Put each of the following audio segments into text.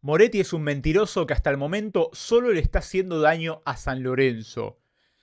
Moretti es un mentiroso que hasta el momento solo le está haciendo daño a San Lorenzo.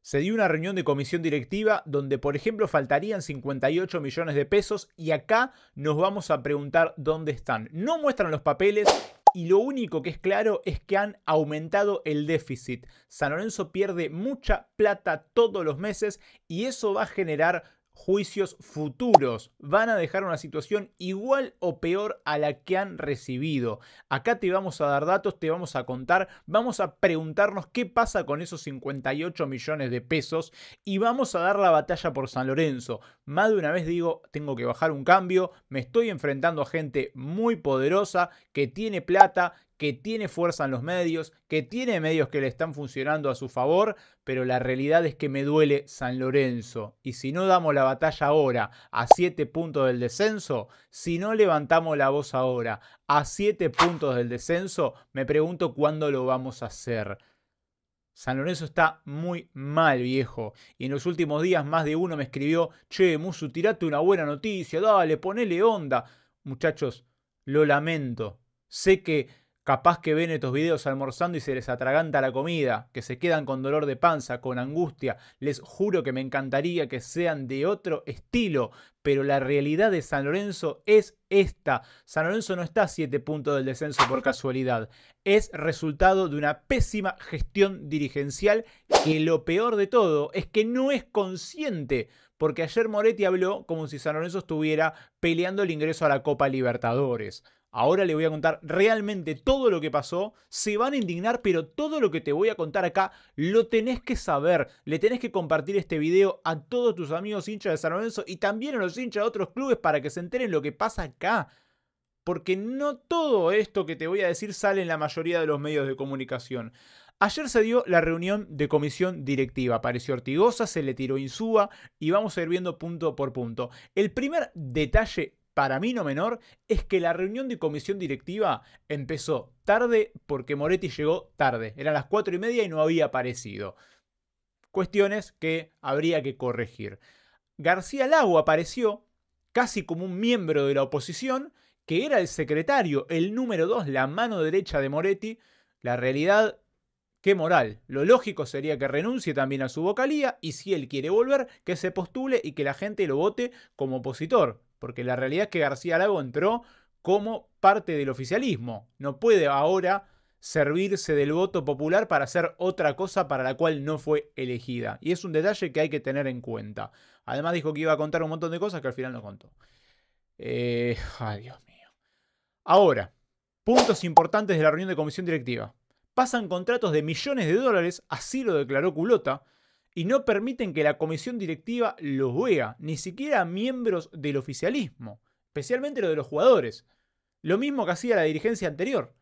Se dio una reunión de comisión directiva donde, por ejemplo, faltarían 58 millones de pesos y acá nos vamos a preguntar dónde están. No muestran los papeles y lo único que es claro es que han aumentado el déficit. San Lorenzo pierde mucha plata todos los meses y eso va a generar juicios futuros. Van a dejar una situación igual o peor a la que han recibido. Acá te vamos a dar datos, te vamos a contar, vamos a preguntarnos qué pasa con esos 58 millones de pesos y vamos a dar la batalla por San Lorenzo. Más de una vez digo, tengo que bajar un cambio, me estoy enfrentando a gente muy poderosa que tiene plata, que tiene fuerza en los medios, que tiene medios que le están funcionando a su favor, pero la realidad es que me duele San Lorenzo. Y si no damos la batalla ahora a 7 puntos del descenso, si no levantamos la voz ahora a 7 puntos del descenso, me pregunto cuándo lo vamos a hacer. San Lorenzo está muy mal, viejo. Y en los últimos días más de uno me escribió, che, Musu, tirate una buena noticia, dale, ponele onda. Muchachos, lo lamento. Sé que Capaz que ven estos videos almorzando y se les atraganta la comida, que se quedan con dolor de panza, con angustia. Les juro que me encantaría que sean de otro estilo, pero la realidad de San Lorenzo es esta. San Lorenzo no está a 7 puntos del descenso por casualidad. Es resultado de una pésima gestión dirigencial que lo peor de todo es que no es consciente, porque ayer Moretti habló como si San Lorenzo estuviera peleando el ingreso a la Copa Libertadores. Ahora le voy a contar realmente todo lo que pasó. Se van a indignar, pero todo lo que te voy a contar acá lo tenés que saber. Le tenés que compartir este video a todos tus amigos hinchas de San Lorenzo y también a los hinchas de otros clubes para que se enteren lo que pasa acá. Porque no todo esto que te voy a decir sale en la mayoría de los medios de comunicación. Ayer se dio la reunión de comisión directiva. Pareció Ortigosa, se le tiró Insúa y vamos a ir viendo punto por punto. El primer detalle para mí no menor, es que la reunión de comisión directiva empezó tarde porque Moretti llegó tarde. Eran las cuatro y media y no había aparecido. Cuestiones que habría que corregir. García Lago apareció casi como un miembro de la oposición, que era el secretario, el número dos, la mano derecha de Moretti. La realidad, qué moral. Lo lógico sería que renuncie también a su vocalía y si él quiere volver, que se postule y que la gente lo vote como opositor porque la realidad es que García Lago entró como parte del oficialismo. No puede ahora servirse del voto popular para hacer otra cosa para la cual no fue elegida. Y es un detalle que hay que tener en cuenta. Además dijo que iba a contar un montón de cosas que al final no contó. Eh, ay, Dios mío. Ahora, puntos importantes de la reunión de comisión directiva. Pasan contratos de millones de dólares, así lo declaró Culota, y no permiten que la comisión directiva los vea, ni siquiera miembros del oficialismo, especialmente los de los jugadores. Lo mismo que hacía la dirigencia anterior.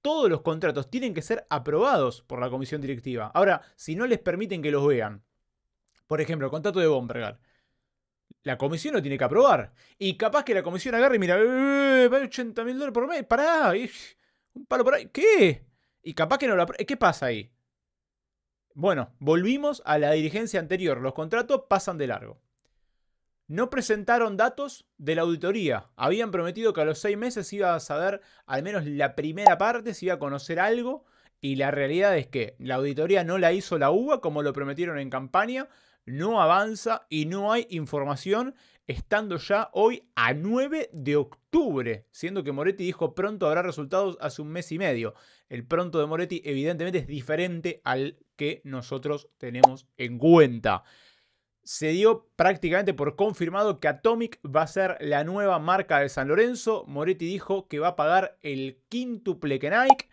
Todos los contratos tienen que ser aprobados por la comisión directiva. Ahora, si no les permiten que los vean, por ejemplo, el contrato de Bombergar, la comisión lo tiene que aprobar. Y capaz que la comisión agarre y mira, 80 eh, eh, eh, mil dólares por mes, pará, un palo por ahí, ¿qué? Y capaz que no lo apruebe. ¿Qué pasa ahí? Bueno, volvimos a la dirigencia anterior. Los contratos pasan de largo. No presentaron datos de la auditoría. Habían prometido que a los seis meses iba a saber al menos la primera parte, se iba a conocer algo. Y la realidad es que la auditoría no la hizo la UBA como lo prometieron en campaña. No avanza y no hay información estando ya hoy a 9 de octubre, siendo que Moretti dijo pronto habrá resultados hace un mes y medio. El pronto de Moretti evidentemente es diferente al que nosotros tenemos en cuenta. Se dio prácticamente por confirmado que Atomic va a ser la nueva marca de San Lorenzo. Moretti dijo que va a pagar el quíntuple que Nike.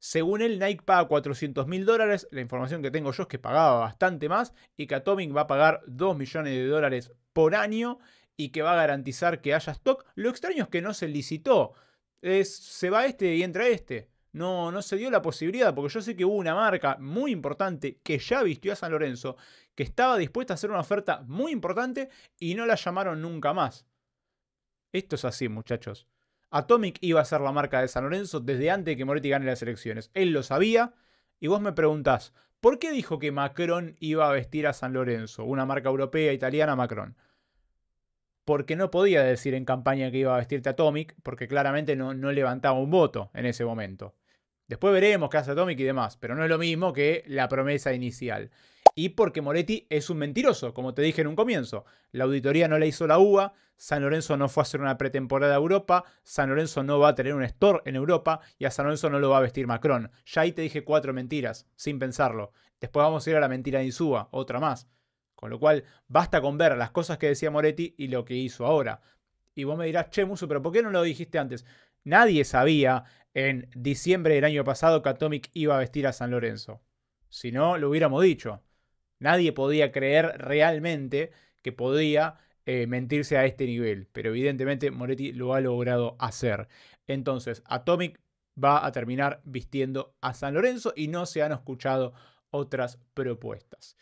Según él, Nike paga 400 mil dólares. La información que tengo yo es que pagaba bastante más y que Atomic va a pagar 2 millones de dólares por año y que va a garantizar que haya stock. Lo extraño es que no se licitó. se va este y entra este. No, no se dio la posibilidad, porque yo sé que hubo una marca muy importante que ya vistió a San Lorenzo, que estaba dispuesta a hacer una oferta muy importante y no la llamaron nunca más. Esto es así, muchachos. Atomic iba a ser la marca de San Lorenzo desde antes de que Moretti gane las elecciones. Él lo sabía. Y vos me preguntás, ¿por qué dijo que Macron iba a vestir a San Lorenzo? Una marca europea, italiana, Macron porque no podía decir en campaña que iba a vestirte Atomic, porque claramente no, levantaba un voto en ese momento. Después veremos qué hace Atomic y demás, pero no es lo mismo que la promesa inicial. Y porque Moretti es un mentiroso, como te dije en un comienzo. La auditoría no la hizo la UBA, San Lorenzo no fue a hacer una pretemporada a Europa, San Lorenzo no va a tener un store en Europa y a San Lorenzo no lo va a vestir Macron. Ya ahí te dije cuatro mentiras, sin pensarlo. Después vamos a ir a la mentira de Insúa, otra más. Con lo cual, basta con ver las cosas que decía Moretti y lo que hizo ahora. Y vos me dirás, che, pero ¿por qué no lo dijiste antes? Nadie sabía en diciembre del año pasado que Atomic iba a vestir a San Lorenzo. Si no, lo hubiéramos dicho. Nadie podía creer realmente que podía eh, mentirse a este nivel. Pero evidentemente Moretti lo ha logrado hacer. Entonces, Atomic va a terminar vistiendo a San Lorenzo y no se han escuchado otras propuestas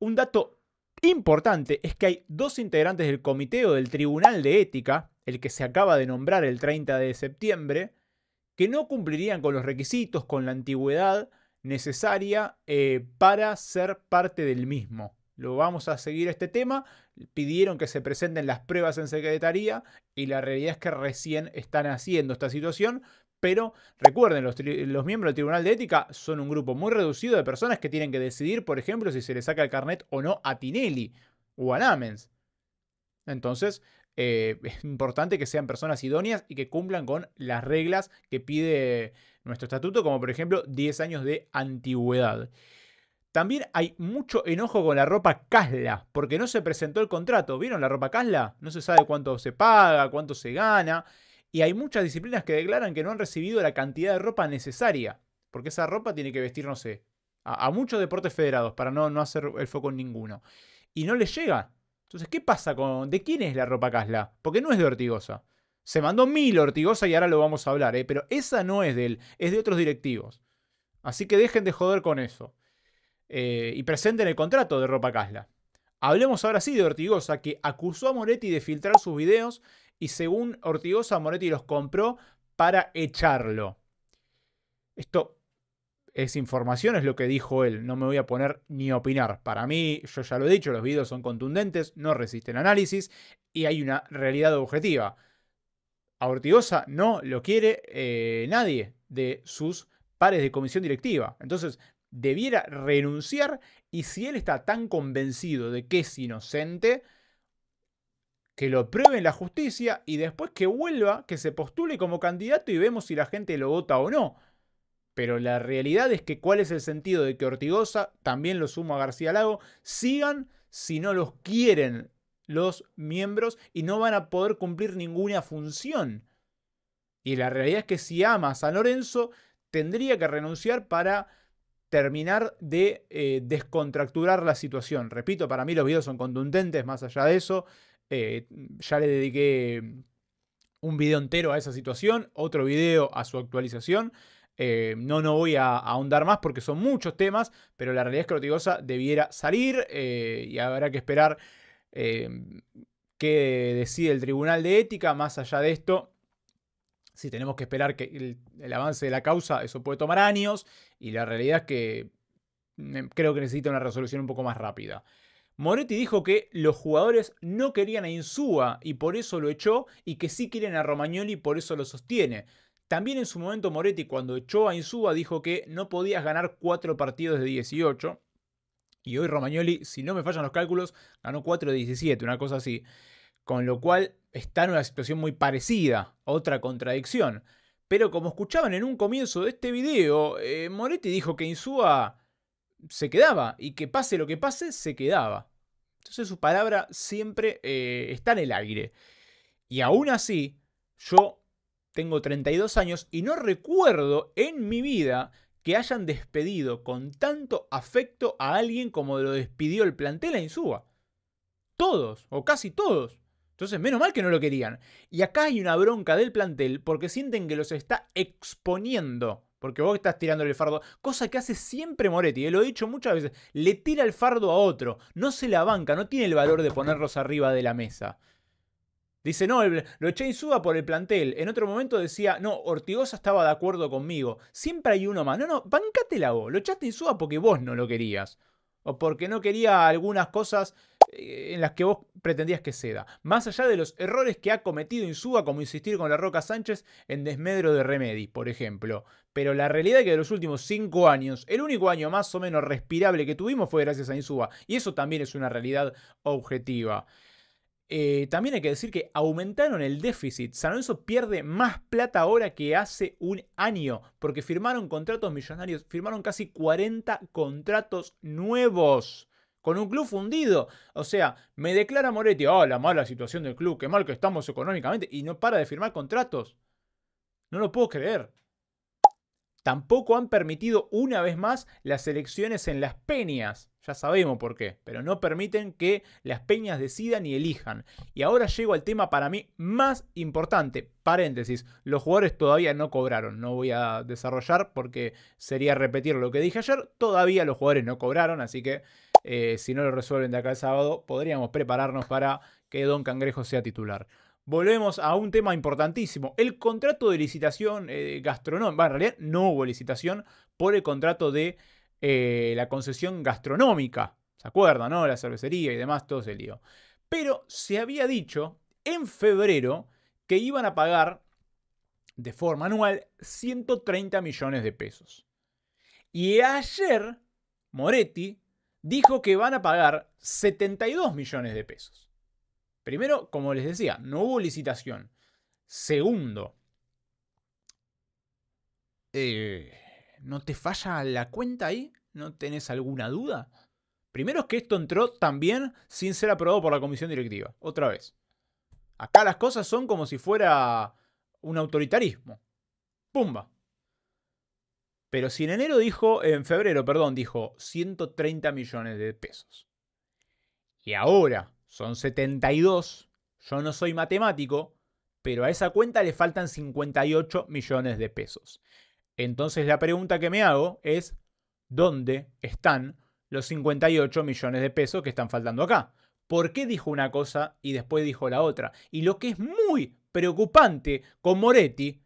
un dato importante es que hay dos integrantes del comité o del tribunal de ética, el que se acaba de nombrar el 30 de septiembre, que no cumplirían con los requisitos, con la antigüedad necesaria eh, para ser parte del mismo. Lo vamos a seguir este tema. Pidieron que se presenten las pruebas en secretaría y la realidad es que recién están haciendo esta situación, pero recuerden, los, miembros del Tribunal de Ética son un grupo muy reducido de personas que tienen que decidir, por ejemplo, si se le saca el carnet o no a Tinelli o a Namens. Entonces, eh, es importante que sean personas idóneas y que cumplan con las reglas que pide nuestro estatuto, como por ejemplo 10 años de antigüedad. También hay mucho enojo con la ropa Casla, porque no se presentó el contrato. ¿Vieron la ropa Casla? No se sabe cuánto se paga, cuánto se gana. Y hay muchas disciplinas que declaran que no han recibido la cantidad de ropa necesaria, porque esa ropa tiene que vestir, no sé, a, muchos deportes federados para no, no hacer el foco en ninguno. Y no les llega. Entonces, ¿qué pasa con... ¿De quién es la ropa Casla? Porque no es de Ortigosa. Se mandó mil Ortigosa y ahora lo vamos a hablar, ¿eh? pero esa no es de él, es de otros directivos. Así que dejen de joder con eso. Eh, y presenten el contrato de ropa Casla. Hablemos ahora sí de Ortigosa, que acusó a Moretti de filtrar sus videos y según Ortigosa, Moretti los compró para echarlo. Esto es información, es lo que dijo él, no me voy a poner ni opinar. Para mí, yo ya lo he dicho, los videos son contundentes, no resisten análisis y hay una realidad objetiva. A Ortigosa no lo quiere eh, nadie de sus pares de comisión directiva. Entonces, debiera renunciar y si él está tan convencido de que es inocente, que lo pruebe en la justicia y después que vuelva, que se postule como candidato y vemos si la gente lo vota o no. Pero la realidad es que cuál es el sentido de que Ortigosa, también lo sumo a García Lago, sigan si no los quieren los miembros y no van a poder cumplir ninguna función. Y la realidad es que si ama a San Lorenzo, tendría que renunciar para terminar de eh, descontracturar la situación. Repito, para mí los videos son contundentes, más allá de eso, eh, ya le dediqué un video entero a esa situación, otro video a su actualización. Eh, no, no voy a, ahondar más porque son muchos temas, pero la realidad es que debiera salir y habrá que esperar qué decide el Tribunal de Ética. Más allá de esto, si tenemos que esperar que el, avance de la causa, eso puede tomar años y la realidad es que mm, creo que necesita una resolución un poco más rápida. Moretti dijo que los jugadores no querían a Insúa y por eso lo echó y que sí quieren a Romagnoli y por eso lo sostiene. También en su momento Moretti cuando echó a Insúa dijo que no podías ganar 4 partidos de 18. Y hoy Romagnoli, si no me fallan los cálculos, ganó 4 de 17, una cosa así. Con lo cual está en una situación muy parecida, otra contradicción. Pero como escuchaban en un comienzo de este video, eh, Moretti dijo que Insúa se quedaba y que pase lo que pase, se quedaba. Entonces su palabra siempre eh, está en el aire. Y aún así, yo tengo 32 años y no recuerdo en mi vida que hayan despedido con tanto afecto a alguien como lo despidió el plantel a Insúa. Todos, o casi todos. Entonces, menos mal que no lo querían. Y acá hay una bronca del plantel porque sienten que los está exponiendo. Porque vos estás tirándole el fardo, cosa que hace siempre Moretti, y eh, lo he dicho muchas veces, le tira el fardo a otro, no se la banca, no tiene el valor de ponerlos arriba de la mesa. Dice, no, lo eché suba por el plantel. En otro momento decía, no, Ortigosa estaba de acuerdo conmigo. Siempre hay uno más. No, no, bancátela vos. Lo echaste suba porque vos no lo querías. O porque no quería algunas cosas eh, en las que vos pretendías que ceda, más allá de los errores que ha cometido Insúa, como insistir con la Roca Sánchez en desmedro de Remedi, por ejemplo. Pero la realidad es que de los últimos cinco años, el único año más o menos respirable que tuvimos fue gracias a Insúa, y eso también es una realidad objetiva. Eh, también hay que decir que aumentaron el déficit. San Lorenzo pierde más plata ahora que hace un año, porque firmaron contratos millonarios, firmaron casi 40 contratos nuevos con un club fundido. O sea, me declara Moretti, oh, la mala situación del club, qué mal que estamos económicamente, y no para de firmar contratos. No lo puedo creer. Tampoco han permitido una vez más las elecciones en las peñas. Ya sabemos por qué, pero no permiten que las peñas decidan y elijan. Y ahora llego al tema para mí más importante. Paréntesis, los jugadores todavía no cobraron. No voy a desarrollar porque sería repetir lo que dije ayer. Todavía los jugadores no cobraron, así que eh, si no lo resuelven de acá el sábado, podríamos prepararnos para que Don Cangrejo sea titular. Volvemos a un tema importantísimo, el contrato de licitación eh, gastronómica. en realidad no hubo licitación por el contrato de eh, la concesión gastronómica. ¿Se acuerdan, no? La cervecería y demás, todo ese lío. Pero se había dicho en febrero que iban a pagar de forma anual 130 millones de pesos. Y ayer Moretti dijo que van a pagar 72 millones de pesos. Primero, como les decía, no hubo licitación. Segundo, eh, ¿no te falla la cuenta ahí? ¿No tenés alguna duda? Primero es que esto entró también sin ser aprobado por la comisión directiva. Otra vez. Acá las cosas son como si fuera un autoritarismo. Pumba. Pero si en enero dijo, en febrero, perdón, dijo 130 millones de pesos. Y ahora son 72. Yo no soy matemático, pero a esa cuenta le faltan 58 millones de pesos. Entonces la pregunta que me hago es, ¿dónde están los 58 millones de pesos que están faltando acá? ¿Por qué dijo una cosa y después dijo la otra? Y lo que es muy preocupante con Moretti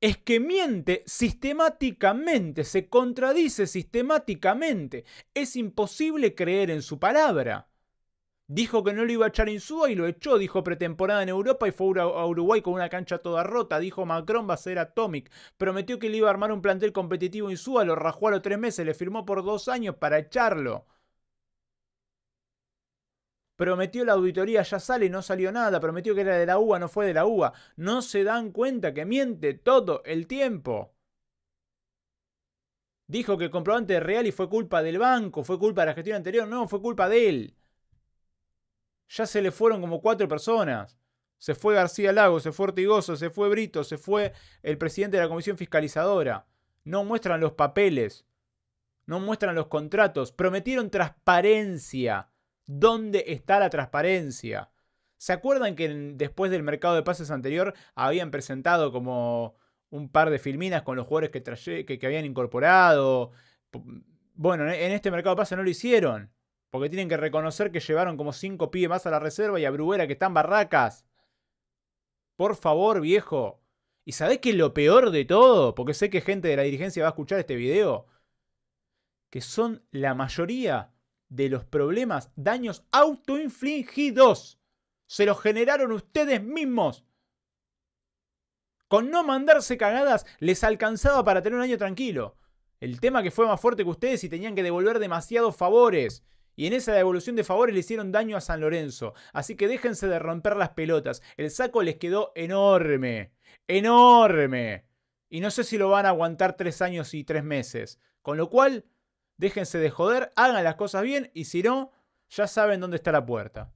es que miente sistemáticamente, se contradice sistemáticamente. Es imposible creer en su palabra. Dijo que no lo iba a echar Insúa y lo echó. Dijo pretemporada en Europa y fue a Uruguay con una cancha toda rota. Dijo Macron va a ser Atomic. Prometió que le iba a armar un plantel competitivo Insúa, lo rajó a los tres meses, le firmó por dos años para echarlo prometió la auditoría, ya sale, no salió nada, prometió que era de la UBA, no fue de la UBA. No se dan cuenta que miente todo el tiempo. Dijo que el comprobante real y fue culpa del banco, fue culpa de la gestión anterior, no, fue culpa de él. Ya se le fueron como cuatro personas. Se fue García Lago, se fue Ortigoso, se fue Brito, se fue el presidente de la comisión fiscalizadora. No muestran los papeles, no muestran los contratos, prometieron transparencia ¿Dónde está la transparencia? ¿Se acuerdan que después del mercado de pases anterior habían presentado como un par de filminas con los jugadores que, que, habían incorporado? Bueno, en este mercado de pases no lo hicieron. Porque tienen que reconocer que llevaron como cinco pibes más a la reserva y a Bruguera que están barracas. Por favor, viejo. ¿Y sabés que lo peor de todo? Porque sé que gente de la dirigencia va a escuchar este video. Que son la mayoría de los problemas, daños autoinfligidos. Se los generaron ustedes mismos. Con no mandarse cagadas les alcanzaba para tener un año tranquilo. El tema que fue más fuerte que ustedes y tenían que devolver demasiados favores. Y en esa devolución de favores le hicieron daño a San Lorenzo. Así que déjense de romper las pelotas. El saco les quedó enorme. Enorme. Y no sé si lo van a aguantar tres años y tres meses. Con lo cual, déjense de joder, hagan las cosas bien y si no, ya saben dónde está la puerta.